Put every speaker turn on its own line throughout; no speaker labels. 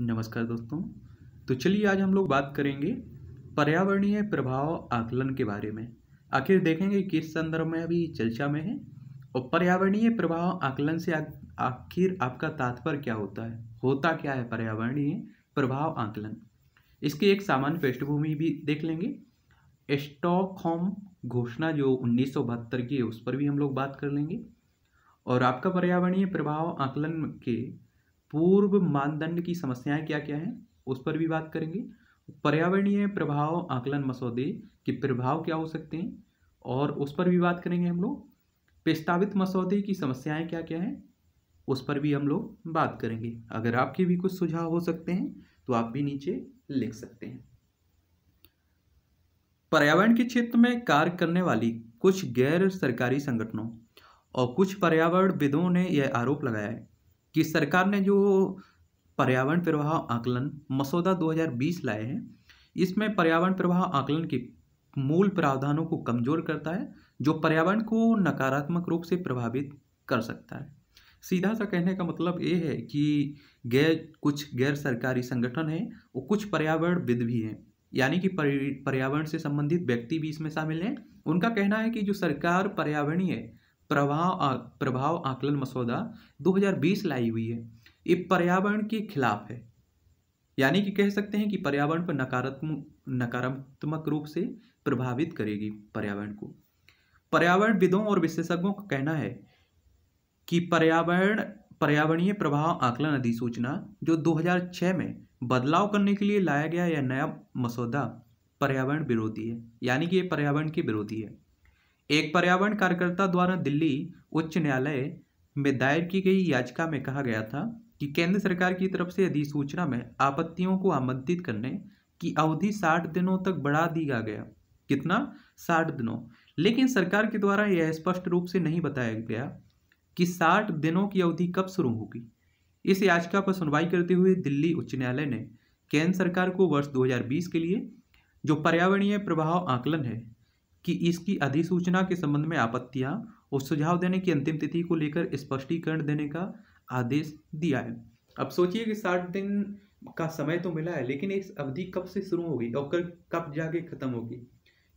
नमस्कार दोस्तों तो चलिए आज हम लोग बात करेंगे पर्यावरणीय प्रभाव आकलन के बारे में आखिर देखेंगे किस संदर्भ में अभी चर्चा में है और पर्यावरणीय प्रभाव आकलन से आखिर आपका तात्पर्य क्या होता है होता क्या है पर्यावरणीय प्रभाव आकलन इसकी एक सामान्य पृष्ठभूमि भी देख लेंगे स्टॉकहोम घोषणा जो उन्नीस की है उस पर भी हम लोग बात कर लेंगे और आपका पर्यावरणीय प्रभाव आकलन के पूर्व मानदंड की समस्याएं क्या क्या हैं उस पर भी बात करेंगे पर्यावरणीय प्रभाव आकलन मसौदे के प्रभाव क्या हो सकते हैं और उस पर भी बात करेंगे हम लोग प्रस्तावित मसौदे की समस्याएं क्या क्या हैं उस पर भी हम लोग बात करेंगे अगर आपके भी कुछ सुझाव हो सकते हैं तो आप भी नीचे लिख सकते हैं पर्यावरण के क्षेत्र में कार्य करने वाली कुछ गैर सरकारी संगठनों और कुछ पर्यावरणविदों ने यह आरोप लगाया है कि सरकार ने जो पर्यावरण प्रभाव आकलन मसौदा 2020 लाए हैं इसमें पर्यावरण प्रभाव आकलन के मूल प्रावधानों को कमज़ोर करता है जो पर्यावरण को नकारात्मक रूप से प्रभावित कर सकता है सीधा सा कहने का मतलब ये है कि गैर कुछ गैर सरकारी संगठन हैं और कुछ पर्यावरण विद भी हैं यानी कि पर्यावरण से संबंधित व्यक्ति भी इसमें शामिल हैं उनका कहना है कि जो सरकार पर्यावरणीय प्रभाव प्रभाव आकलन मसौदा 2020 लाई हुई है ये पर्यावरण के खिलाफ है यानी कि कह सकते हैं कि पर्यावरण पर नकारात्मक नकारात्मक रूप से प्रभावित करेगी पर्यावरण को पर्यावरण विदों और विशेषज्ञों का कहना है कि पर्यावरण पर्यावरणीय प्रभाव आकलन अधिसूचना जो 2006 में बदलाव करने के लिए लाया गया यह नया मसौदा पर्यावरण विरोधी है यानी कि ये पर्यावरण के विरोधी है एक पर्यावरण कार्यकर्ता द्वारा दिल्ली उच्च न्यायालय में दायर की गई याचिका में कहा गया था कि केंद्र सरकार की तरफ से अधिसूचना में आपत्तियों को आमंत्रित करने की अवधि साठ दिनों तक बढ़ा दिया गया कितना साठ दिनों लेकिन सरकार के द्वारा यह स्पष्ट रूप से नहीं बताया गया कि साठ दिनों की अवधि कब शुरू होगी इस याचिका पर सुनवाई करते हुए दिल्ली उच्च न्यायालय ने केंद्र सरकार को वर्ष 2020 के लिए जो पर्यावरणीय प्रभाव आकलन है कि इसकी अधिसूचना के संबंध में आपत्तियां और सुझाव देने की अंतिम तिथि को लेकर स्पष्टीकरण देने का आदेश दिया है अब सोचिए कि साठ दिन का समय तो मिला है लेकिन इस अवधि कब से शुरू होगी और कब जाके खत्म होगी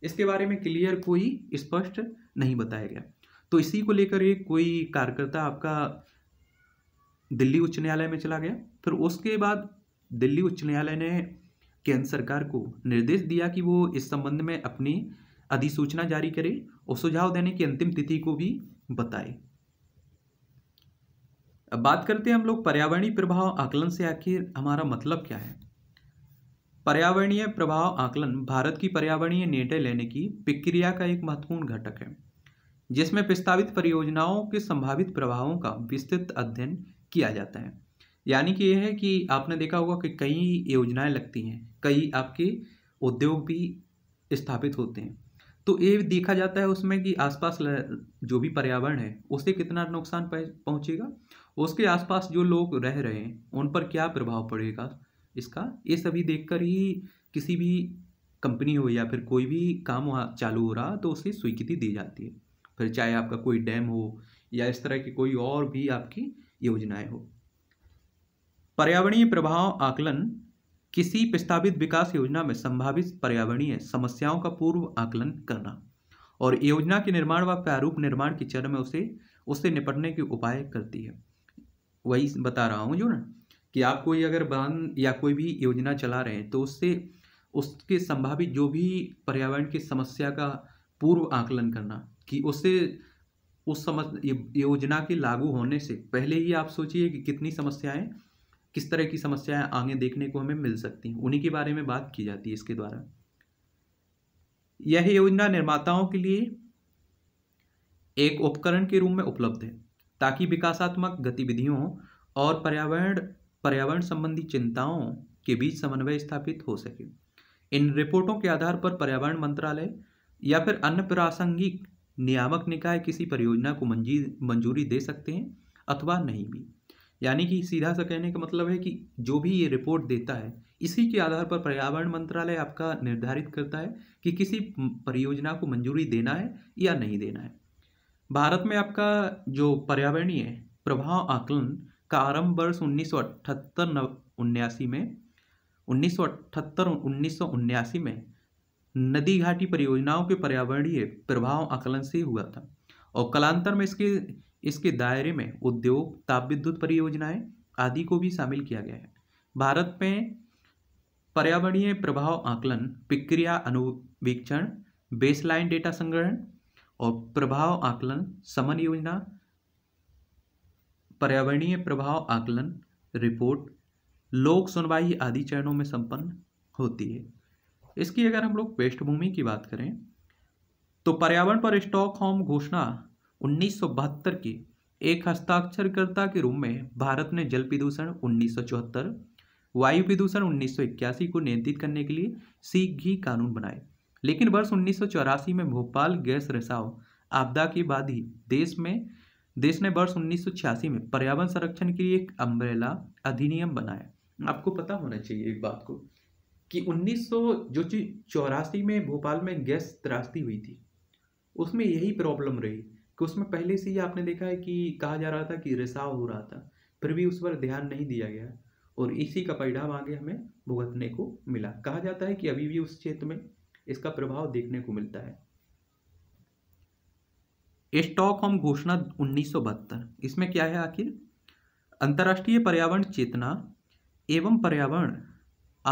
इसके बारे में क्लियर कोई स्पष्ट नहीं बताया गया तो इसी को लेकर एक कोई कार्यकर्ता आपका दिल्ली उच्च न्यायालय में चला गया फिर उसके बाद दिल्ली उच्च न्यायालय ने केंद्र सरकार को निर्देश दिया कि वो इस संबंध में अपनी अधिसूचना जारी करे और सुझाव देने की अंतिम तिथि को भी बताए अब बात करते हैं हम लोग पर्यावरणीय प्रभाव आकलन से आखिर हमारा मतलब क्या है पर्यावरणीय प्रभाव आकलन भारत की पर्यावरणीय निर्णय लेने की प्रक्रिया का एक महत्वपूर्ण घटक है जिसमें प्रस्तावित परियोजनाओं के संभावित प्रभावों का विस्तृत अध्ययन किया जाता है यानी कि यह है कि आपने देखा होगा कि कई योजनाएं लगती हैं कई आपके उद्योग भी स्थापित होते हैं तो ये देखा जाता है उसमें कि आसपास जो भी पर्यावरण है उसे कितना नुकसान पहुँचेगा उसके आसपास जो लोग रह रहे हैं उन पर क्या प्रभाव पड़ेगा इसका ये सभी देखकर ही किसी भी कंपनी हो या फिर कोई भी काम चालू हो रहा तो उसे स्वीकृति दी जाती है फिर चाहे आपका कोई डैम हो या इस तरह की कोई और भी आपकी योजनाएं हो पर्यावरणीय प्रभाव आकलन किसी प्रस्तावित विकास योजना में संभावित पर्यावरणीय समस्याओं का पूर्व आकलन करना और योजना के निर्माण व प्रारूप निर्माण के चरण में उसे उससे निपटने के उपाय करती है वही बता रहा हूँ जो ना कि आप कोई अगर बांध या कोई भी योजना चला रहे हैं तो उससे उसके संभावित जो भी पर्यावरण की समस्या का पूर्व आकलन करना कि उससे उस समस्या योजना के लागू होने से पहले ही आप सोचिए कि कितनी समस्याएं किस तरह की समस्याएं आगे देखने को हमें मिल सकती हैं उन्हीं के बारे में बात की जाती है इसके द्वारा यह योजना निर्माताओं के लिए एक उपकरण के रूप में उपलब्ध है ताकि विकासात्मक गतिविधियों और पर्यावरण पर्यावरण संबंधी चिंताओं के बीच समन्वय स्थापित हो सके इन रिपोर्टों के आधार पर पर्यावरण मंत्रालय या फिर अन्य प्रासंगिक नियामक निकाय किसी परियोजना को मंजूरी दे सकते हैं अथवा नहीं भी यानी कि सीधा सा कहने का मतलब है कि जो भी ये रिपोर्ट देता है इसी के आधार पर पर्यावरण मंत्रालय आपका निर्धारित करता है कि किसी परियोजना को मंजूरी देना है या नहीं देना है भारत में आपका जो पर्यावरणीय प्रभाव आकलन का आरंभ वर्ष उन्नीस सौ अठहत्तर उन्यासी में उन्नीस सौ अठहत्तर उन्नीस सौ उन्यासी में नदी घाटी परियोजनाओं के पर्यावरणीय प्रभाव आकलन से हुआ था और कलांतर में इसके इसके दायरे में उद्योग ताप विद्युत परियोजनाएं आदि को भी शामिल किया गया है भारत में पर्यावरणीय प्रभाव आकलन प्रक्रिया अनुवीक्षण बेसलाइन डेटा संग्रहण और प्रभाव आकलन समन योजना पर्यावरणीय प्रभाव आकलन रिपोर्ट लोक सुनवाई आदि चरणों में संपन्न होती है इसकी अगर हम लोग पृष्ठभूमि की बात करें तो पर्यावरण पर स्टॉक होम घोषणा उन्नीस के एक हस्ताक्षरकर्ता के रूप में भारत ने जल प्रदूषण उन्नीस वायु प्रदूषण उन्नीस को नियंत्रित करने के लिए शीघ्र ही कानून बनाए लेकिन वर्ष उन्नीस में भोपाल गैस रिसाव आपदा के बाद ही देश में देश ने वर्ष उन्नीस में पर्यावरण संरक्षण के लिए एक अम्ब्रेला अधिनियम बनाया आपको पता होना चाहिए एक बात को कि उन्नीस जो चौरासी में भोपाल में गैस त्रासदी हुई थी उसमें यही प्रॉब्लम रही कि उसमें पहले से ही आपने देखा है कि कहा जा रहा था कि रिसाव हो रहा था फिर भी उस पर ध्यान नहीं दिया गया और इसी का परिणाम आगे हमें भुगतने को मिला कहा जाता है कि अभी भी उस क्षेत्र में इसका प्रभाव देखने को मिलता है होम घोषणा उन्नीस इसमें क्या है आखिर अंतर्राष्ट्रीय पर्यावरण चेतना एवं पर्यावरण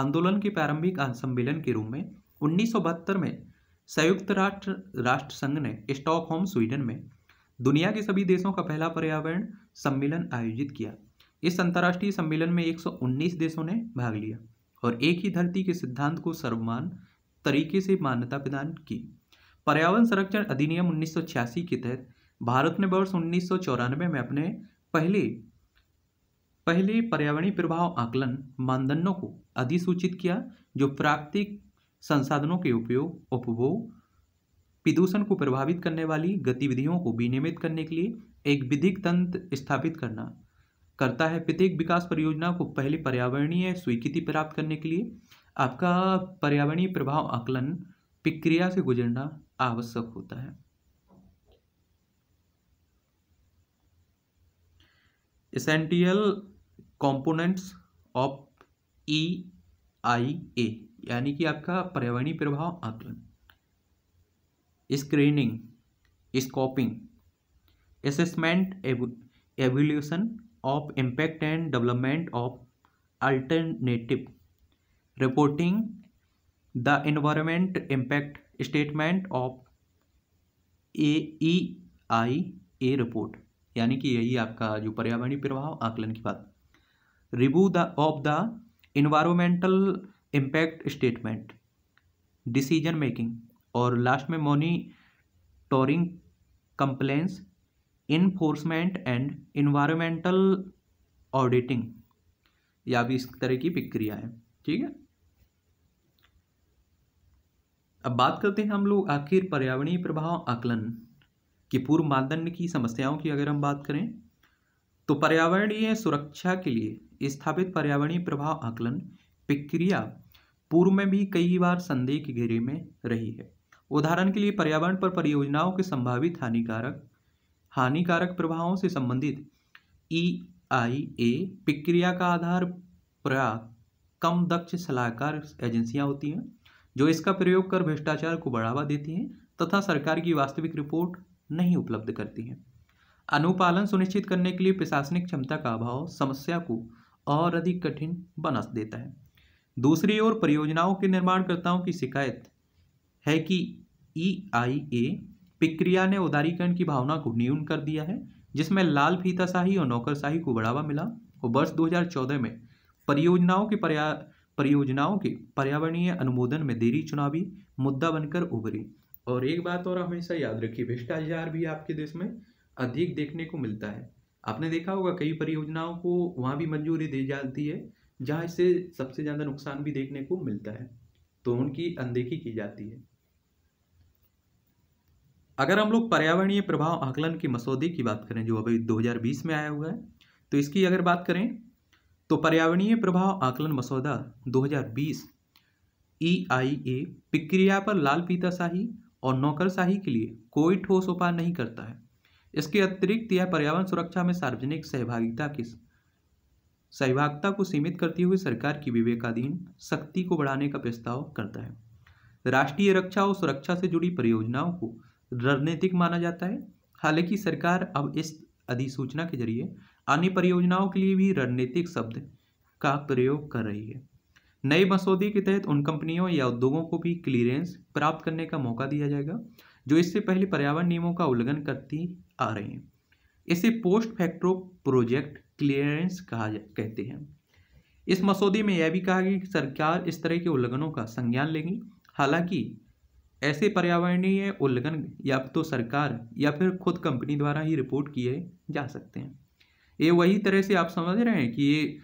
आंदोलन के प्रारंभिक सम्मेलन के रूप में उन्नीस में संयुक्त राष्ट्र राष्ट्र संघ ने स्टॉकहोम स्वीडन में दुनिया के सभी देशों का पहला पर्यावरण सम्मेलन आयोजित किया इस अंतर्राष्ट्रीय सम्मेलन में 119 देशों ने भाग लिया और एक ही धरती के सिद्धांत को सर्वमान तरीके से मान्यता प्रदान की पर्यावरण संरक्षण अधिनियम उन्नीस के तहत भारत ने वर्ष उन्नीस में अपने पहले पहले पर्यावरणीय प्रभाव आकलन मानदंडों को अधिसूचित किया जो प्राकृतिक संसाधनों के उपयोग उपभोग प्रदूषण को प्रभावित करने वाली गतिविधियों को विनियमित करने के लिए एक विधिक तंत्र स्थापित करना करता है प्रत्येक विकास परियोजना को पहले पर्यावरणीय स्वीकृति प्राप्त करने के लिए आपका पर्यावरणीय प्रभाव आकलन प्रक्रिया से गुजरना आवश्यक होता है essential components of E I A यानी कि आपका पर्यावरणीय प्रभाव आकलन screening scoping assessment evolution of impact and development of alternative reporting the environment impact statement of A E I A report यानी कि यही आपका जो पर्यावरणीय प्रभाव आकलन की बात review the of the environmental impact statement decision making और लास्ट में monitoring compliance enforcement and environmental auditing या भी इस तरह की प्रक्रिया है ठीक है अब बात करते हैं हम लोग आखिर पर्यावरणीय प्रभाव आकलन की पूर्व मानदंड की समस्याओं की अगर हम बात करें तो पर्यावरणीय सुरक्षा के लिए स्थापित पर्यावरणीय प्रभाव आकलन प्रक्रिया पूर्व में भी कई बार संदेह के घेरे में रही है उदाहरण के लिए पर्यावरण पर परियोजनाओं के संभावित हानिकारक हानिकारक प्रभावों से संबंधित ई आई ए प्रक्रिया का आधार प्रया कम दक्ष सलाहकार एजेंसियां होती हैं जो इसका प्रयोग कर भ्रष्टाचार को बढ़ावा देती हैं तथा सरकार की वास्तविक रिपोर्ट नहीं उपलब्ध करती हैं अनुपालन सुनिश्चित करने के लिए प्रशासनिक क्षमता का अभाव समस्या को और अधिक कठिन बना देता है दूसरी ओर परियोजनाओं के निर्माणकर्ताओं की शिकायत है कि ई e आई ए प्रक्रिया ने उदारीकरण की भावना को न्यून कर दिया है जिसमें लाल फीताशाही और नौकरशाही को बढ़ावा मिला और वर्ष 2014 में परियोजनाओं के पर्या परियोजनाओं के पर्यावरणीय अनुमोदन में देरी चुनावी मुद्दा बनकर उभरी और एक बात और हमेशा याद रखिए भ्रष्टाचार भी आपके देश में अधिक देखने को मिलता है आपने देखा होगा कई परियोजनाओं को वहाँ भी मंजूरी दी जाती है जहाँ इससे सबसे ज़्यादा नुकसान भी देखने को मिलता है तो उनकी अनदेखी की जाती है अगर हम लोग पर्यावरणीय प्रभाव आकलन के मसौदे की बात करें जो अभी 2020 में आया हुआ है तो इसकी अगर बात करें तो पर्यावरणीय प्रभाव आकलन मसौदा 2020 ईआईए e प्रक्रिया पर लाल पीताशाही और नौकरशाही के लिए कोई ठोस उपाय नहीं करता है इसके अतिरिक्त यह पर्यावरण सुरक्षा में सार्वजनिक सहभागिता की सहभागिता को सीमित करती हुई सरकार की विवेकाधीन शक्ति को बढ़ाने का प्रस्ताव करता है राष्ट्रीय रक्षा और सुरक्षा से जुड़ी परियोजनाओं को रणनीतिक माना जाता है हालांकि सरकार अब इस अधिसूचना के जरिए अन्य परियोजनाओं के लिए भी रणनीतिक शब्द का प्रयोग कर रही है नए मसौदे के तहत उन कंपनियों या उद्योगों को भी क्लीयरेंस प्राप्त करने का मौका दिया जाएगा जो इससे पहले पर्यावरण नियमों का उल्लंघन करती आ रही हैं इसे पोस्ट फैक्ट्रो प्रोजेक्ट क्लियरेंस कहा कहते हैं इस मसौदे में यह भी कहा गया कि सरकार इस तरह के उल्लंघनों का संज्ञान लेगी हालांकि ऐसे पर्यावरणीय उल्लंघन या तो सरकार या फिर खुद कंपनी द्वारा ही रिपोर्ट किए जा सकते हैं ये वही तरह से आप समझ रहे हैं कि ये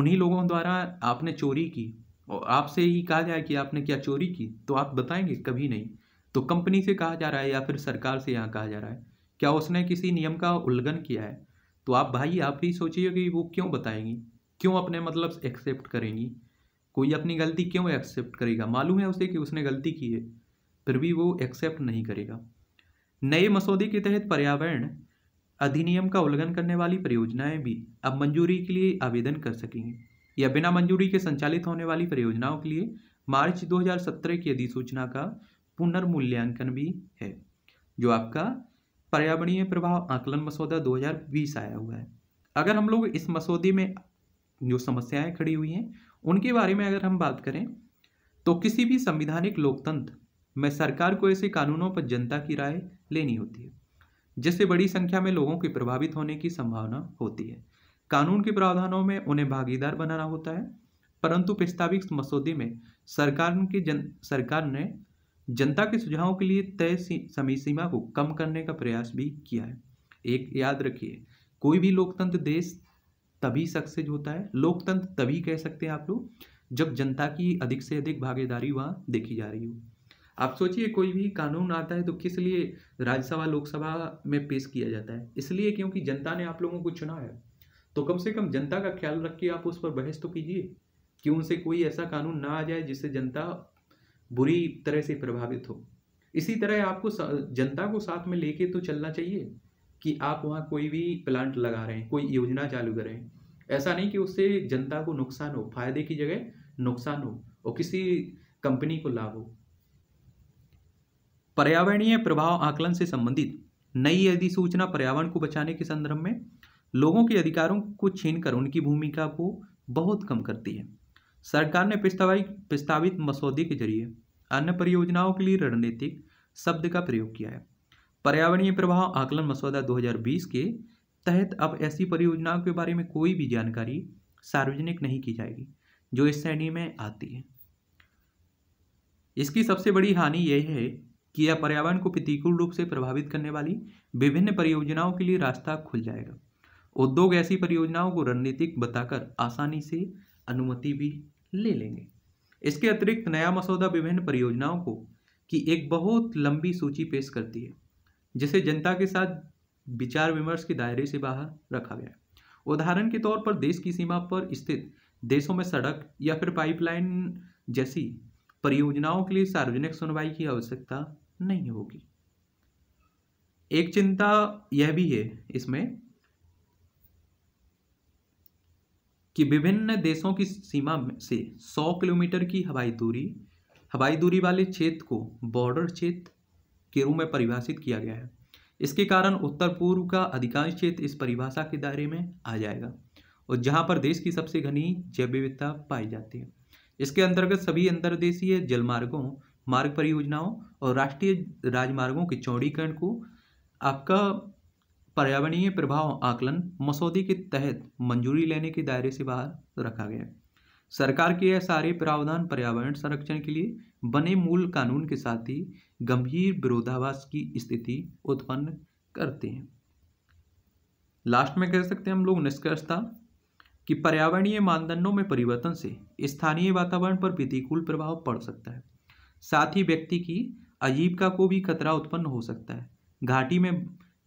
उन्हीं लोगों द्वारा आपने चोरी की और आपसे ही कहा जाए कि आपने क्या चोरी की तो आप बताएंगे कभी नहीं तो कंपनी से कहा जा रहा है या फिर सरकार से यहाँ कहा जा रहा है क्या उसने किसी नियम का उल्लंघन किया है तो आप भाई आप ही सोचिए कि वो क्यों बताएंगी क्यों अपने मतलब एक्सेप्ट करेंगी कोई अपनी गलती क्यों एक्सेप्ट करेगा मालूम है उसे कि उसने गलती की है फिर भी वो एक्सेप्ट नहीं करेगा नए मसौदे के तहत पर्यावरण अधिनियम का उल्लंघन करने वाली परियोजनाएं भी अब मंजूरी के लिए आवेदन कर सकेंगी या बिना मंजूरी के संचालित होने वाली परियोजनाओं के लिए मार्च 2017 की अधिसूचना का पुनर्मूल्यांकन भी है जो आपका पर्यावरणीय प्रभाव आकलन मसौदा 2020 आया हुआ है अगर हम लोग इस मसौदे में जो समस्याएं खड़ी हुई हैं उनके बारे में अगर हम बात करें तो किसी भी संविधानिक लोकतंत्र में सरकार को ऐसे कानूनों पर जनता की राय लेनी होती है जिससे बड़ी संख्या में लोगों के प्रभावित होने की संभावना होती है कानून के प्रावधानों में उन्हें भागीदार बनाना होता है परंतु प्रस्तावित मसौदे में सरकार के जन सरकार ने जनता के सुझावों के लिए तय समय सीमा को कम करने का प्रयास भी किया है एक याद रखिए कोई भी लोकतंत्र देश तभी सक्सेस होता है लोकतंत्र तभी कह सकते हैं आप लोग जब जनता की अधिक से अधिक भागीदारी वहाँ देखी जा रही हो आप सोचिए कोई भी कानून आता है तो किस लिए राज्यसभा लोकसभा में पेश किया जाता है इसलिए क्योंकि जनता ने आप लोगों को चुना है तो कम से कम जनता का ख्याल रख के आप उस पर बहस तो कीजिए कि उनसे कोई ऐसा कानून ना आ जाए जिससे जनता बुरी तरह से प्रभावित हो इसी तरह आपको जनता को साथ में लेके तो चलना चाहिए कि आप वहाँ कोई भी प्लांट लगा रहे हैं कोई योजना चालू करें ऐसा नहीं कि उससे जनता को नुकसान हो फायदे की जगह नुकसान हो और किसी कंपनी को लाभ हो पर्यावरणीय प्रभाव आकलन से संबंधित नई अधिसूचना पर्यावरण को बचाने के संदर्भ में लोगों के अधिकारों को छीनकर उनकी भूमिका को बहुत कम करती है सरकार ने प्रस्तावित प्रस्तावित मसौदे के जरिए अन्य परियोजनाओं के लिए रणनीतिक शब्द का प्रयोग किया है पर्यावरणीय प्रभाव आकलन मसौदा 2020 के तहत अब ऐसी परियोजनाओं के बारे में कोई भी जानकारी सार्वजनिक नहीं की जाएगी जो इस श्रेणी में आती है इसकी सबसे बड़ी हानि यह है कि यह पर्यावरण को प्रतिकूल रूप से प्रभावित करने वाली विभिन्न परियोजनाओं के लिए रास्ता खुल जाएगा उद्योग ऐसी परियोजनाओं को रणनीतिक बताकर आसानी से अनुमति भी ले लेंगे इसके अतिरिक्त नया मसौदा विभिन्न परियोजनाओं को की एक बहुत लंबी सूची पेश करती है जिसे जनता के साथ विचार विमर्श के दायरे से बाहर रखा गया उदाहरण के तौर पर देश की सीमा पर स्थित देशों में सड़क या फिर पाइपलाइन जैसी परियोजनाओं के लिए सार्वजनिक सुनवाई की आवश्यकता नहीं होगी एक चिंता यह भी है इसमें कि विभिन्न देशों की सीमा से 100 किलोमीटर की हवाई दूरी हवाई दूरी वाले क्षेत्र को बॉर्डर क्षेत्र के रूप में परिभाषित किया गया है इसके कारण उत्तर पूर्व का अधिकांश क्षेत्र इस परिभाषा के दायरे में आ जाएगा और जहां पर देश की सबसे घनी जैव विविधता पाई जाती है इसके अंतर्गत सभी अंतर्देशीय जलमार्गों मार्ग परियोजनाओं और राष्ट्रीय राजमार्गों के चौड़ीकरण को आपका पर्यावरणीय प्रभाव आकलन मसौदे के तहत मंजूरी लेने के दायरे से बाहर रखा गया सरकार के यह सारे प्रावधान पर्यावरण संरक्षण के लिए बने मूल कानून के साथ ही गंभीर विरोधाभास की स्थिति उत्पन्न करते हैं लास्ट में कह सकते हैं हम लोग निष्कर्ष था कि पर्यावरणीय मानदंडों में परिवर्तन से स्थानीय वातावरण पर प्रतिकूल प्रभाव पड़ सकता है साथ ही व्यक्ति की का को भी खतरा उत्पन्न हो सकता है घाटी में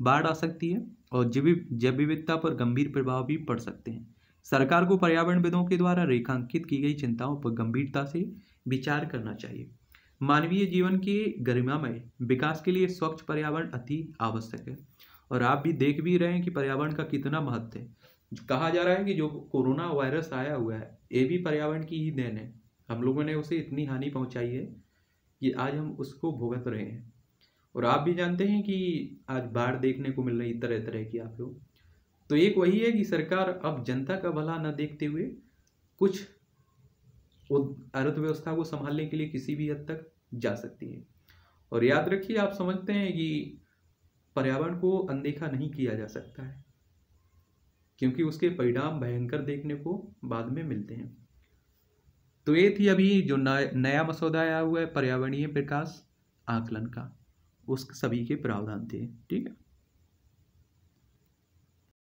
बाढ़ आ सकती है और जैविक जैव विविधता पर गंभीर प्रभाव भी पड़ सकते हैं सरकार को पर्यावरणविदों के द्वारा रेखांकित की गई चिंताओं पर गंभीरता से विचार करना चाहिए मानवीय जीवन के गरिमामय विकास के लिए स्वच्छ पर्यावरण अति आवश्यक है और आप भी देख भी रहे हैं कि पर्यावरण का कितना महत्व है कहा जा रहा है कि जो कोरोना वायरस आया हुआ है ये भी पर्यावरण की ही देन है हम लोगों ने उसे इतनी हानि पहुंचाई है ये आज हम उसको भुगत रहे हैं और आप भी जानते हैं कि आज बाढ़ देखने को मिल रही तरह तरह की आप लोग तो एक वही है कि सरकार अब जनता का भला न देखते हुए कुछ अर्थव्यवस्था को संभालने के लिए किसी भी हद तक जा सकती है और याद रखिए आप समझते हैं कि पर्यावरण को अनदेखा नहीं किया जा सकता है क्योंकि उसके परिणाम भयंकर देखने को बाद में मिलते हैं तो ये थी अभी जो नया मसौदा आया हुआ है पर्यावरणीय प्रकाश आकलन का उस सभी के प्रावधान थे ठीक है